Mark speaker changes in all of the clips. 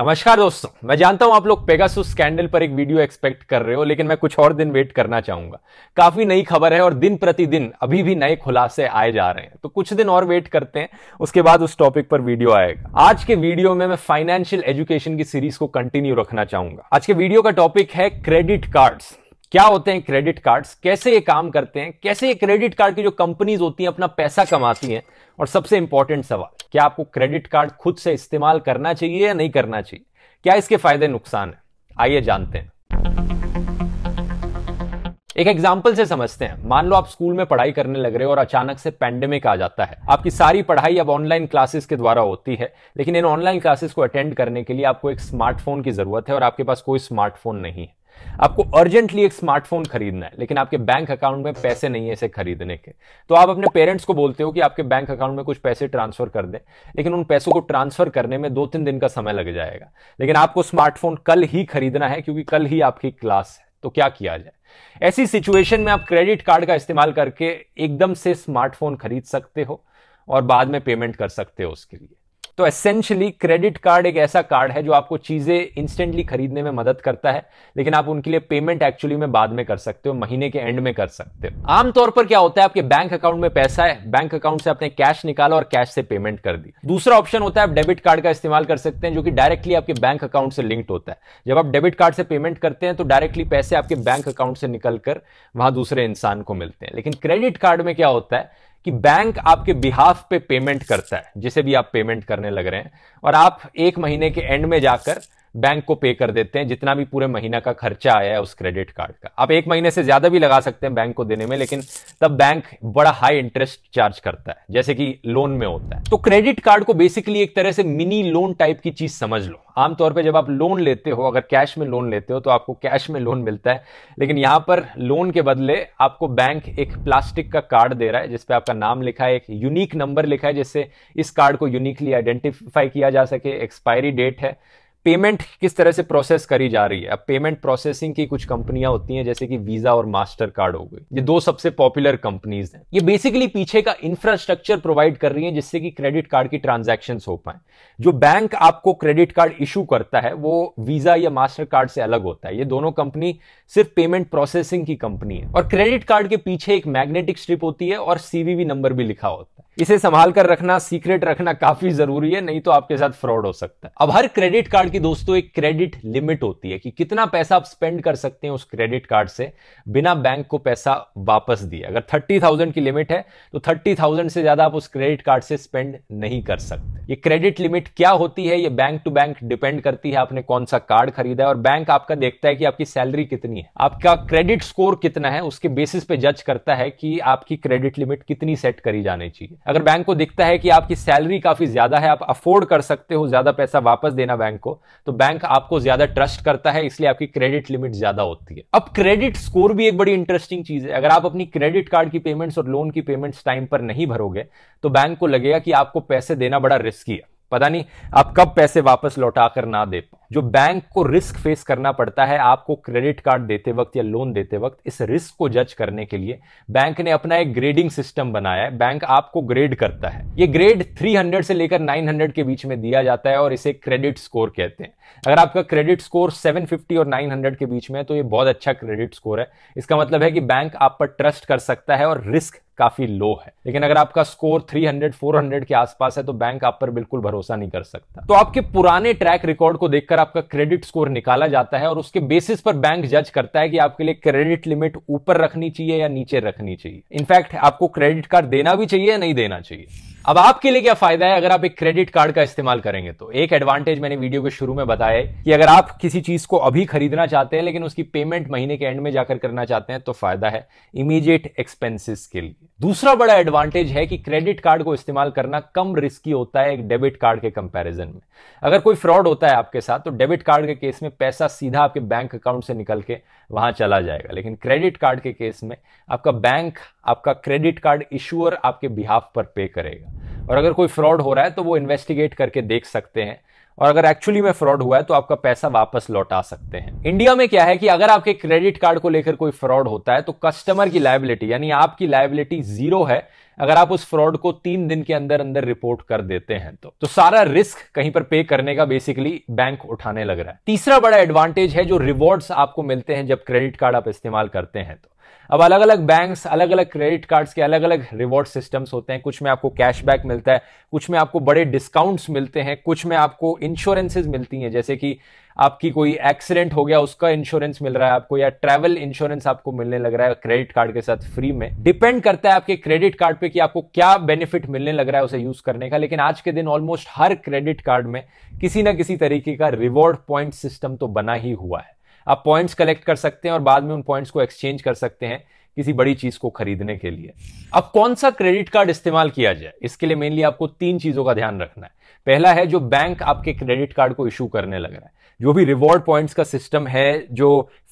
Speaker 1: नमस्कार दोस्तों मैं जानता हूं आप लोग पेगासुस स्कैंडल पर एक वीडियो एक्सपेक्ट कर रहे हो लेकिन मैं कुछ और दिन वेट करना चाहूंगा काफी नई खबर है और दिन प्रतिदिन अभी भी नए खुलासे आए जा रहे हैं तो कुछ दिन और वेट करते हैं उसके बाद उस टॉपिक पर वीडियो आएगा आज के वीडियो में मैं फाइनेंशियल एजुकेशन की सीरीज को कंटिन्यू रखना चाहूंगा आज के वीडियो का टॉपिक है क्रेडिट कार्ड्स क्या होते हैं क्रेडिट कार्ड्स कैसे ये काम करते हैं कैसे ये क्रेडिट कार्ड की जो कंपनीज होती हैं अपना पैसा कमाती हैं और सबसे इंपॉर्टेंट सवाल क्या आपको क्रेडिट कार्ड खुद से इस्तेमाल करना चाहिए या नहीं करना चाहिए क्या इसके फायदे नुकसान है आइए जानते हैं एक एग्जाम्पल से समझते हैं मान लो आप स्कूल में पढ़ाई करने लग रहे हो और अचानक से पैंडेमिक आ जाता है आपकी सारी पढ़ाई अब ऑनलाइन क्लासेस के द्वारा होती है लेकिन इन ऑनलाइन क्लासेस को अटेंड करने के लिए आपको एक स्मार्टफोन की जरूरत है और आपके पास कोई स्मार्टफोन नहीं है आपको अर्जेंटली एक स्मार्टफोन खरीदना है लेकिन आपके बैंक अकाउंट में पैसे नहीं है इसे खरीदने के तो आप अपने पेरेंट्स को बोलते हो कि आपके बैंक अकाउंट में कुछ पैसे ट्रांसफर कर दें लेकिन उन पैसों को ट्रांसफर करने में दो तीन दिन का समय लग जाएगा लेकिन आपको स्मार्टफोन कल ही खरीदना है क्योंकि कल ही आपकी क्लास है तो क्या किया जाए ऐसी सिचुएशन में आप क्रेडिट कार्ड का इस्तेमाल करके एकदम से स्मार्टफोन खरीद सकते हो और बाद में पेमेंट कर सकते हो उसके लिए तो एसेंशियली क्रेडिट कार्ड एक ऐसा कार्ड है जो आपको चीज़ें इंस्टेंटली खरीदने में मदद करता है लेकिन आप उनके लिए पेमेंट एक्चुअली में बाद में कर सकते हो महीने के एंड में कर सकते हो आमतौर पर क्या होता है आपके बैंक अकाउंट में पैसा है बैंक अकाउंट से आपने कैश निकाला और कैश से पेमेंट कर दी दूसरा ऑप्शन होता है आप डेबिट कार्ड का इस्तेमाल कर सकते हैं जो कि डायरेक्टली आपके बैंक अकाउंट से लिंक्ड होता है जब आप डेबिट कार्ड से पेमेंट करते हैं तो डायरेक्टली पैसे आपके बैंक अकाउंट से निकलकर वहां दूसरे इंसान को मिलते हैं लेकिन क्रेडिट कार्ड में क्या होता है कि बैंक आपके बिहाफ पे पेमेंट करता है जिसे भी आप पेमेंट करने लग रहे हैं और आप एक महीने के एंड में जाकर बैंक को पे कर देते हैं जितना भी पूरे महीना का खर्चा आया है उस क्रेडिट कार्ड का आप एक महीने से ज़्यादा भी लगा सकते हैं बैंक को देने में लेकिन तब बैंक बड़ा हाई इंटरेस्ट चार्ज करता है जैसे कि लोन में होता है तो क्रेडिट कार्ड को बेसिकली एक तरह से मिनी लोन टाइप की चीज़ समझ लो आमतौर पर जब आप लोन लेते हो अगर कैश में लोन लेते हो तो आपको कैश में लोन मिलता है लेकिन यहां पर लोन के बदले आपको बैंक एक प्लास्टिक का कार्ड दे रहा है जिसपे आपका नाम लिखा है एक यूनिक नंबर लिखा है जिससे इस कार्ड को यूनिकली आइडेंटिफाई किया जा सके एक्सपायरी डेट है पेमेंट किस तरह से प्रोसेस करी जा रही है अब पेमेंट प्रोसेसिंग की कुछ कंपनियां होती हैं जैसे कि वीजा और मास्टर कार्ड हो गई ये दो सबसे पॉपुलर कंपनीज हैं ये बेसिकली पीछे का इंफ्रास्ट्रक्चर प्रोवाइड कर रही हैं जिससे कि क्रेडिट कार्ड की ट्रांजैक्शन हो पाए जो बैंक आपको क्रेडिट कार्ड इशू करता है वो वीजा या मास्टर कार्ड से अलग होता है ये दोनों कंपनी सिर्फ पेमेंट प्रोसेसिंग की कंपनी है और क्रेडिट कार्ड के पीछे एक मैग्नेटिक स्ट्रिप होती है और सीवीवी नंबर भी लिखा होता है इसे संभाल कर रखना सीक्रेट रखना काफी जरूरी है नहीं तो आपके साथ फ्रॉड हो सकता है अब हर क्रेडिट कार्ड की दोस्तों एक क्रेडिट लिमिट होती है कि कितना पैसा आप स्पेंड कर सकते हैं उस क्रेडिट कार्ड से बिना बैंक को पैसा वापस दिए अगर थर्टी थाउजेंड की लिमिट है तो थर्टी थाउजेंड से ज्यादा आप उस क्रेडिट कार्ड से स्पेंड नहीं कर सकते ये क्रेडिट लिमिट क्या होती है ये बैंक टू बैंक डिपेंड करती है आपने कौन सा कार्ड खरीदा है और बैंक आपका देखता है कि आपकी सैलरी कितनी है आपका क्रेडिट स्कोर कितना है उसके बेसिस पे जज करता है कि आपकी क्रेडिट लिमिट कितनी सेट करी जानी चाहिए अगर बैंक को दिखता है कि आपकी सैलरी काफ़ी ज़्यादा है आप अफोर्ड कर सकते हो ज़्यादा पैसा वापस देना बैंक को तो बैंक आपको ज़्यादा ट्रस्ट करता है इसलिए आपकी क्रेडिट लिमिट ज़्यादा होती है अब क्रेडिट स्कोर भी एक बड़ी इंटरेस्टिंग चीज़ है अगर आप अपनी क्रेडिट कार्ड की पेमेंट्स और लोन की पेमेंट्स टाइम पर नहीं भरोगे तो बैंक को लगेगा कि आपको पैसे देना बड़ा रिस्की है पता नहीं आप कब पैसे वापस लौटा कर ना दे पाओ जो बैंक को रिस्क फेस करना पड़ता है आपको क्रेडिट कार्ड देते वक्त या लोन देते वक्त इस रिस्क को जज करने के लिए बैंक ने अपना एक ग्रेडिंग सिस्टम बनाया है बैंक आपको ग्रेड करता है ये ग्रेड 300 से लेकर 900 के बीच में दिया जाता है और इसे क्रेडिट स्कोर कहते हैं अगर आपका क्रेडिट स्कोर 750 और 900 के बीच में है तो ये बहुत अच्छा क्रेडिट स्कोर है इसका मतलब है कि बैंक आप पर ट्रस्ट कर सकता है और रिस्क काफी लो है लेकिन अगर आपका स्कोर 300 400 के आसपास है तो बैंक आप पर बिल्कुल भरोसा नहीं कर सकता तो आपके पुराने ट्रैक रिकॉर्ड को देखकर आपका क्रेडिट स्कोर निकाला जाता है और उसके बेसिस पर बैंक जज करता है कि आपके लिए क्रेडिट लिमिट ऊपर रखनी चाहिए या नीचे रखनी चाहिए इनफैक्ट आपको क्रेडिट कार्ड देना भी चाहिए या नहीं देना चाहिए अब आपके लिए क्या फायदा है अगर आप एक क्रेडिट कार्ड का इस्तेमाल करेंगे तो एक एडवांटेज मैंने वीडियो के शुरू में बताया है कि अगर आप किसी चीज को अभी खरीदना चाहते हैं लेकिन उसकी पेमेंट महीने के एंड में जाकर करना चाहते हैं तो फायदा है इमीडिएट एक्सपेंसिस के लिए दूसरा बड़ा एडवांटेज है कि क्रेडिट कार्ड को इस्तेमाल करना कम रिस्की होता है एक डेबिट कार्ड के कंपेरिजन में अगर कोई फ्रॉड होता है आपके साथ तो डेबिट कार्ड के केस में पैसा सीधा आपके बैंक अकाउंट से निकल के वहां चला जाएगा लेकिन क्रेडिट कार्ड के केस में आपका बैंक आपका क्रेडिट कार्ड इश्यूअर आपके बिहाफ पर पे करेगा और अगर कोई फ्रॉड हो रहा है तो वो इन्वेस्टिगेट करके देख सकते हैं और अगर एक्चुअली में फ्रॉड हुआ है तो आपका पैसा वापस लौटा सकते हैं इंडिया में क्या है कि अगर आपके क्रेडिट कार्ड को लेकर कोई फ्रॉड होता है तो कस्टमर की लाइबिलिटी यानी आपकी लाइबिलिटी जीरो है अगर आप उस फ्रॉड को तीन दिन के अंदर अंदर रिपोर्ट कर देते हैं तो तो सारा रिस्क कहीं पर पे करने का बेसिकली बैंक उठाने लग रहा है तीसरा बड़ा एडवांटेज है जो रिवॉर्ड्स आपको मिलते हैं जब क्रेडिट कार्ड आप इस्तेमाल करते हैं तो अब अलग अलग बैंक्स अलग अलग क्रेडिट कार्ड्स के अलग अलग रिवॉर्ड सिस्टम्स होते हैं कुछ में आपको कैशबैक मिलता है कुछ में आपको बड़े डिस्काउंट्स मिलते हैं कुछ में आपको इंश्योरेंसेज मिलती हैं जैसे कि आपकी कोई एक्सीडेंट हो गया उसका इंश्योरेंस मिल रहा है आपको या ट्रैवल इंश्योरेंस आपको मिलने लग रहा है क्रेडिट कार्ड के साथ फ्री में डिपेंड करता है आपके क्रेडिट कार्ड पे कि आपको क्या बेनिफिट मिलने लग रहा है उसे यूज करने का लेकिन आज के दिन ऑलमोस्ट हर क्रेडिट कार्ड में किसी ना किसी तरीके का रिवॉर्ड पॉइंट सिस्टम तो बना ही हुआ है आप पॉइंट्स कलेक्ट कर सकते हैं और बाद में उन पॉइंट्स को एक्सचेंज कर सकते हैं किसी बड़ी चीज को खरीदने के लिए अब कौन सा क्रेडिट कार्ड इस्तेमाल किया जाए इसके लिए मेनली आपको तीन चीजों का ध्यान रखना है पहला है जो बैंक आपके क्रेडिट कार्ड को इशू करने लग रहा है जो भी रिवॉर्ड पॉइंट्स का सिस्टम है जो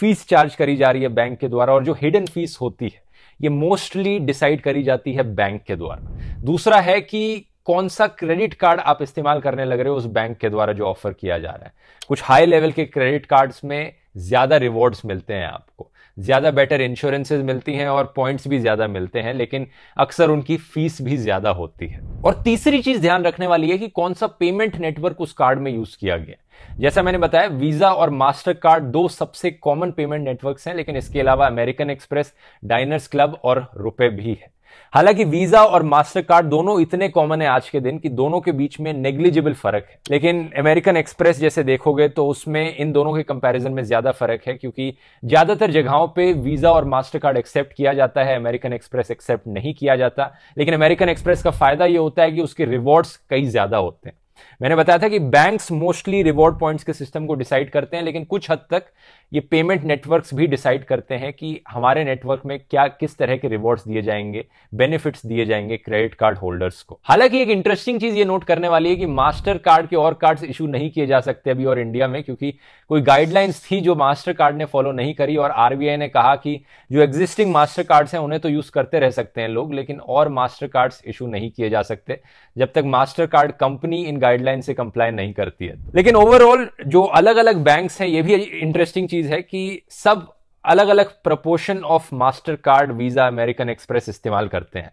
Speaker 1: फीस चार्ज करी जा रही है बैंक के द्वारा और जो हिडन फीस होती है ये मोस्टली डिसाइड करी जाती है बैंक के द्वारा दूसरा है कि कौन सा क्रेडिट कार्ड आप इस्तेमाल करने लग रहे हो उस बैंक के द्वारा जो ऑफर किया जा रहा है कुछ हाई लेवल के क्रेडिट कार्ड्स में ज़्यादा रिवॉर्ड्स मिलते हैं आपको ज़्यादा बेटर इंश्योरेंसेज मिलती हैं और पॉइंट्स भी ज़्यादा मिलते हैं लेकिन अक्सर उनकी फीस भी ज़्यादा होती है और तीसरी चीज़ ध्यान रखने वाली है कि कौन सा पेमेंट नेटवर्क उस कार्ड में यूज़ किया गया जैसा मैंने बताया वीज़ा और मास्टर कार्ड दो सबसे कॉमन पेमेंट नेटवर्क हैं लेकिन इसके अलावा अमेरिकन एक्सप्रेस डाइनर्स क्लब और रुपए भी है हालांकि वीजा और मास्टर कार्ड दोनों इतने कॉमन है आज के दिन कि दोनों के बीच में नेग्लिजिबल फर्क है लेकिन अमेरिकन एक्सप्रेस जैसे देखोगे तो उसमें इन दोनों के कंपैरिजन में ज्यादा फर्क है क्योंकि ज्यादातर जगहों पे वीजा और मास्टर कार्ड एक्सेप्ट किया जाता है अमेरिकन एक्सप्रेस एक्सेप्ट नहीं किया जाता लेकिन अमेरिकन एक्सप्रेस का फायदा यह होता है कि उसके रिवॉर्ड्स कई ज्यादा होते हैं मैंने बताया था कि बैंक्स मोस्टली रिवॉर्ड पॉइंट्स के सिस्टम को डिसाइड करते हैं लेकिन कुछ हद तक ये पेमेंट नेटवर्क्स भी डिसाइड करते हैं कि हमारे नेटवर्क में क्या किस तरह के रिवॉर्ड्स दिए जाएंगे बेनिफिट्स दिए जाएंगे क्रेडिट कार्ड होल्डर्स को हालांकि एक इंटरेस्टिंग चीज ये नोट करने वाली है कि मास्टर कार्ड के और कार्ड्स इशू नहीं किए जा सकते अभी और इंडिया में क्योंकि कोई गाइडलाइंस थी जो मास्टर कार्ड ने फॉलो नहीं करी और आरबीआई ने कहा कि जो एग्जिस्टिंग मास्टर कार्ड्स हैं उन्हें तो यूज करते रह सकते हैं लोग लेकिन और मास्टर कार्ड्स इशू नहीं किए जा सकते जब तक मास्टर कार्ड कंपनी इन गाइडलाइन से कंप्लाई नहीं करती है लेकिन ओवरऑल जो अलग अलग बैंक हैं ये भी इंटरेस्टिंग चीज चीज है कि सब अलग अलग proportion of Mastercard Visa American Express इस्तेमाल करते हैं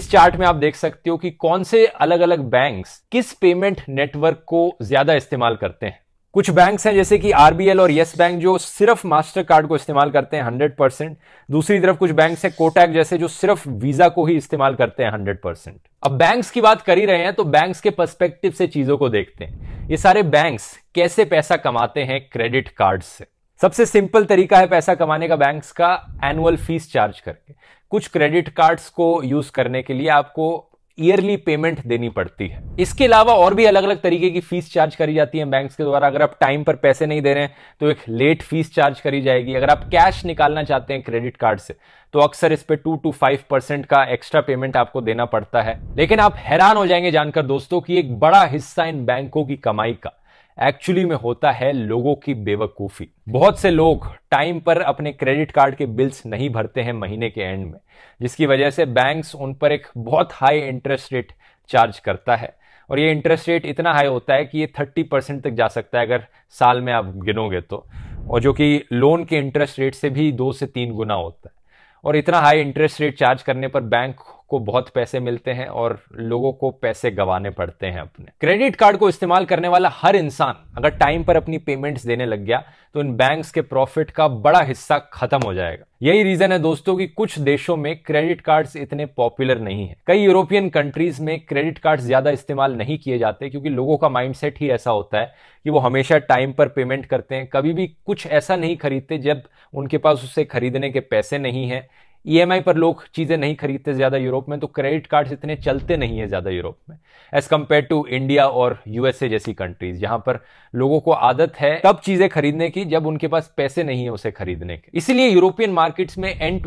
Speaker 1: इस चार्ट में आप देख सकते हो कि कौन से अलग अलग बैंक्स किस पेमेंट नेटवर्क को ज्यादा इस्तेमाल करते हैं कुछ बैंक्स हैं जैसे कि आरबीएल और येस बैंक जो सिर्फ मास्टर कार्ड को इस्तेमाल करते हैं हंड्रेड परसेंट दूसरी तरफ कुछ बैंक्स हैं कोटैक जैसे जो सिर्फ वीजा को ही इस्तेमाल करते हैं हंड्रेड परसेंट अब बैंक्स की बात कर ही रहे हैं तो बैंक्स के पर्सपेक्टिव से चीजों को देखते हैं ये सारे बैंक्स कैसे पैसा कमाते हैं क्रेडिट कार्ड से सबसे सिंपल तरीका है पैसा कमाने का बैंक्स का एनुअल फीस चार्ज करके कुछ क्रेडिट कार्ड्स को यूज करने के लिए आपको ईयरली पेमेंट देनी पड़ती है इसके अलावा और भी अलग अलग तरीके की फीस चार्ज करी जाती है बैंक्स के द्वारा अगर आप टाइम पर पैसे नहीं दे रहे हैं तो एक लेट फीस चार्ज करी जाएगी अगर आप कैश निकालना चाहते हैं क्रेडिट कार्ड से तो अक्सर इस पर टू टू फाइव परसेंट का एक्स्ट्रा पेमेंट आपको देना पड़ता है लेकिन आप हैरान हो जाएंगे जानकर दोस्तों की एक बड़ा हिस्सा इन बैंकों की कमाई का एक्चुअली में होता है लोगों की बेवकूफ़ी बहुत से लोग टाइम पर अपने क्रेडिट कार्ड के बिल्स नहीं भरते हैं महीने के एंड में जिसकी वजह से बैंक्स उन पर एक बहुत हाई इंटरेस्ट रेट चार्ज करता है और ये इंटरेस्ट रेट इतना हाई होता है कि ये थर्टी परसेंट तक जा सकता है अगर साल में आप गिनोगे तो और जो कि लोन के इंटरेस्ट रेट से भी दो से तीन गुना होता है और इतना हाई इंटरेस्ट रेट चार्ज करने पर बैंक को बहुत पैसे मिलते हैं और लोगों को पैसे गवाने पड़ते हैं अपने क्रेडिट कार्ड को इस्तेमाल करने वाला हर इंसान अगर टाइम पर अपनी पेमेंट्स देने लग गया तो इन बैंक्स के प्रॉफिट का बड़ा हिस्सा खत्म हो जाएगा यही रीजन है दोस्तों कि कुछ देशों में क्रेडिट कार्ड्स इतने पॉपुलर नहीं है कई यूरोपियन कंट्रीज में क्रेडिट कार्ड्स ज्यादा इस्तेमाल नहीं किए जाते क्योंकि लोगों का माइंडसेट ही ऐसा होता है कि वो हमेशा टाइम पर पेमेंट करते हैं कभी भी कुछ ऐसा नहीं खरीदते जब उनके पास उसे खरीदने के पैसे नहीं है ई e पर लोग चीज़ें नहीं खरीदते ज़्यादा यूरोप में तो क्रेडिट कार्ड इतने चलते नहीं है ज़्यादा यूरोप में एज़ कम्पेयर टू इंडिया और यूएसए जैसी कंट्रीज जहां पर लोगों को आदत है तब चीज़ें खरीदने की जब उनके पास पैसे नहीं है उसे खरीदने के इसलिए यूरोपियन मार्केट्स में एन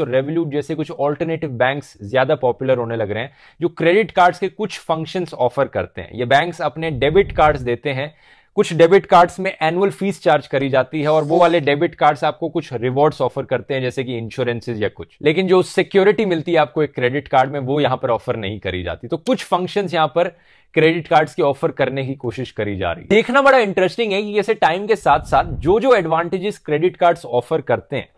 Speaker 1: और रेवल्यूट जैसे कुछ ऑल्टरनेटिव बैंक ज़्यादा पॉपुलर होने लग रहे हैं जो क्रेडिट कार्ड्स के कुछ फंक्शंस ऑफर करते हैं ये बैंक्स अपने डेबिट कार्ड्स देते हैं कुछ डेबिट कार्ड्स में एनुअल फीस चार्ज करी जाती है और वो वाले डेबिट कार्ड्स आपको कुछ रिवॉर्ड्स ऑफर करते हैं जैसे कि इंश्योरेंसेज या कुछ लेकिन जो सिक्योरिटी मिलती है आपको एक क्रेडिट कार्ड में वो यहां पर ऑफर नहीं करी जाती तो कुछ फंक्शन यहां पर क्रेडिट कार्ड्स की ऑफर करने की कोशिश करी जा रही है देखना बड़ा इंटरेस्टिंग है कि जैसे टाइम के साथ साथ जो जो एडवांटेजेस क्रेडिट कार्ड्स ऑफर करते हैं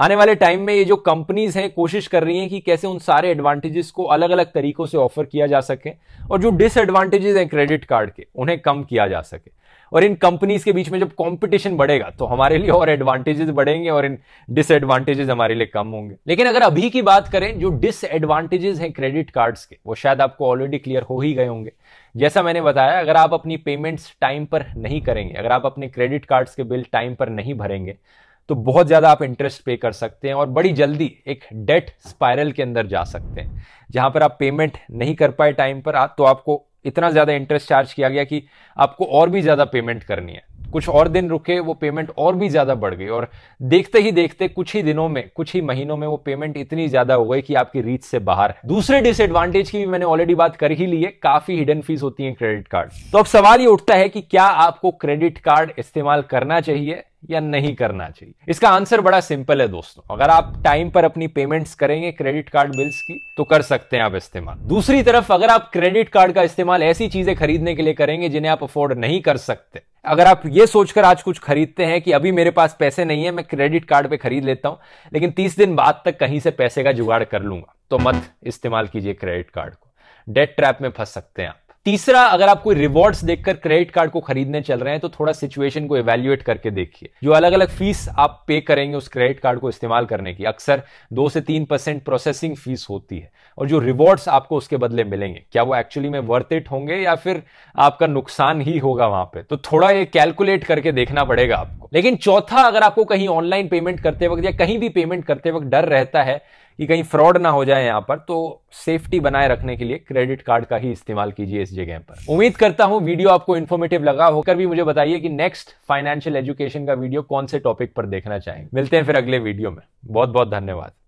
Speaker 1: आने वाले टाइम में ये जो कंपनीज हैं कोशिश कर रही हैं कि कैसे उन सारे एडवांटेजेस को अलग अलग तरीकों से ऑफर किया जा सके और जो डिसएडवांटेजेस हैं क्रेडिट कार्ड के उन्हें कम किया जा सके और इन कंपनीज के बीच में जब कंपटीशन बढ़ेगा तो हमारे लिए और एडवांटेजेस बढ़ेंगे और इन डिसएडवांटेजेस हमारे लिए कम होंगे लेकिन अगर अभी की बात करें जो डिसएडवांटेजेस हैं क्रेडिट कार्ड्स के वो शायद आपको ऑलरेडी क्लियर हो ही गए होंगे जैसा मैंने बताया अगर आप अपनी पेमेंट्स टाइम पर नहीं करेंगे अगर आप अपने क्रेडिट कार्ड्स के बिल टाइम पर नहीं भरेंगे तो बहुत ज़्यादा आप इंटरेस्ट पे कर सकते हैं और बड़ी जल्दी एक डेट स्पायरल के अंदर जा सकते हैं जहां पर आप पेमेंट नहीं कर पाए टाइम पर आ, तो आपको इतना ज़्यादा इंटरेस्ट चार्ज किया गया कि आपको और भी ज़्यादा पेमेंट करनी है कुछ और दिन रुके वो पेमेंट और भी ज़्यादा बढ़ गई और देखते ही देखते कुछ ही दिनों में कुछ ही महीनों में वो पेमेंट इतनी ज़्यादा हो गई कि आपकी रीच से बाहर है दूसरे डिसएडवांटेज की भी मैंने ऑलरेडी बात कर ही ली है काफ़ी हिडन फीस होती है क्रेडिट कार्ड तो अब सवाल ये उठता है कि क्या आपको क्रेडिट कार्ड इस्तेमाल करना चाहिए या नहीं करना चाहिए इसका आंसर बड़ा सिंपल है दोस्तों अगर आप टाइम पर अपनी पेमेंट्स करेंगे क्रेडिट कार्ड बिल्स की तो कर सकते हैं आप इस्तेमाल दूसरी तरफ अगर आप क्रेडिट कार्ड का इस्तेमाल ऐसी चीजें खरीदने के लिए करेंगे जिन्हें आप अफोर्ड नहीं कर सकते अगर आप ये सोचकर आज कुछ खरीदते हैं कि अभी मेरे पास पैसे नहीं है मैं क्रेडिट कार्ड पे खरीद लेता हूं लेकिन तीस दिन बाद तक कहीं से पैसे का जुगाड़ कर लूंगा तो मत इस्तेमाल कीजिए क्रेडिट कार्ड को डेट ट्रैप में फंस सकते हैं आप तीसरा अगर आप कोई रिवॉर्ड्स देखकर क्रेडिट कार्ड को खरीदने चल रहे हैं तो थोड़ा सिचुएशन को इवेल्युएट करके देखिए जो अलग अलग फीस आप पे करेंगे उस क्रेडिट कार्ड को इस्तेमाल करने की अक्सर दो से तीन परसेंट प्रोसेसिंग फीस होती है और जो रिवॉर्ड्स आपको उसके बदले मिलेंगे क्या वो एक्चुअली में वर्थ इट होंगे या फिर आपका नुकसान ही होगा वहां पर तो थोड़ा ये कैलकुलेट करके देखना पड़ेगा आपको लेकिन चौथा अगर आपको कहीं ऑनलाइन पेमेंट करते वक्त या कहीं भी पेमेंट करते वक्त डर रहता है कि कहीं फ्रॉड ना हो जाए यहाँ पर तो सेफ्टी बनाए रखने के लिए क्रेडिट कार्ड का ही इस्तेमाल कीजिए इस जगह पर उम्मीद करता हूँ वीडियो आपको इन्फॉर्मेटिव लगा होकर भी मुझे बताइए कि नेक्स्ट फाइनेंशियल एजुकेशन का वीडियो कौन से टॉपिक पर देखना चाहेंगे मिलते हैं फिर अगले वीडियो में बहुत बहुत धन्यवाद